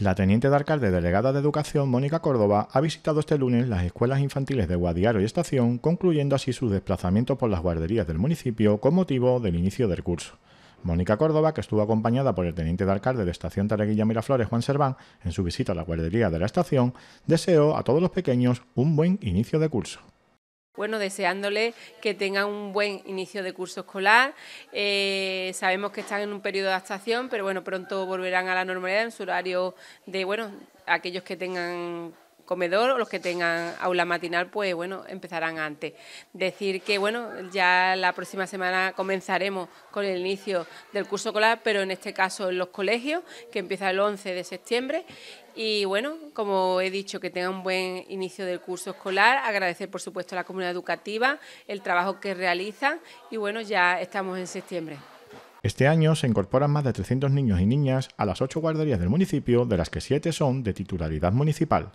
La teniente de alcalde delegada de Educación, Mónica Córdoba, ha visitado este lunes las escuelas infantiles de Guadiaro y Estación, concluyendo así su desplazamiento por las guarderías del municipio con motivo del inicio del curso. Mónica Córdoba, que estuvo acompañada por el teniente de alcalde de Estación Tareguilla Miraflores, Juan Serván, en su visita a la guardería de la estación, deseó a todos los pequeños un buen inicio de curso. Bueno, deseándole que tengan un buen inicio de curso escolar. Eh, sabemos que están en un periodo de adaptación, pero bueno, pronto volverán a la normalidad en su horario de, bueno, aquellos que tengan comedor o los que tengan aula matinal, pues bueno, empezarán antes. Decir que bueno, ya la próxima semana comenzaremos con el inicio del curso escolar, pero en este caso en los colegios, que empieza el 11 de septiembre. Y bueno, como he dicho, que tengan un buen inicio del curso escolar, agradecer por supuesto a la comunidad educativa el trabajo que realiza y bueno, ya estamos en septiembre. Este año se incorporan más de 300 niños y niñas a las ocho guarderías del municipio, de las que siete son de titularidad municipal.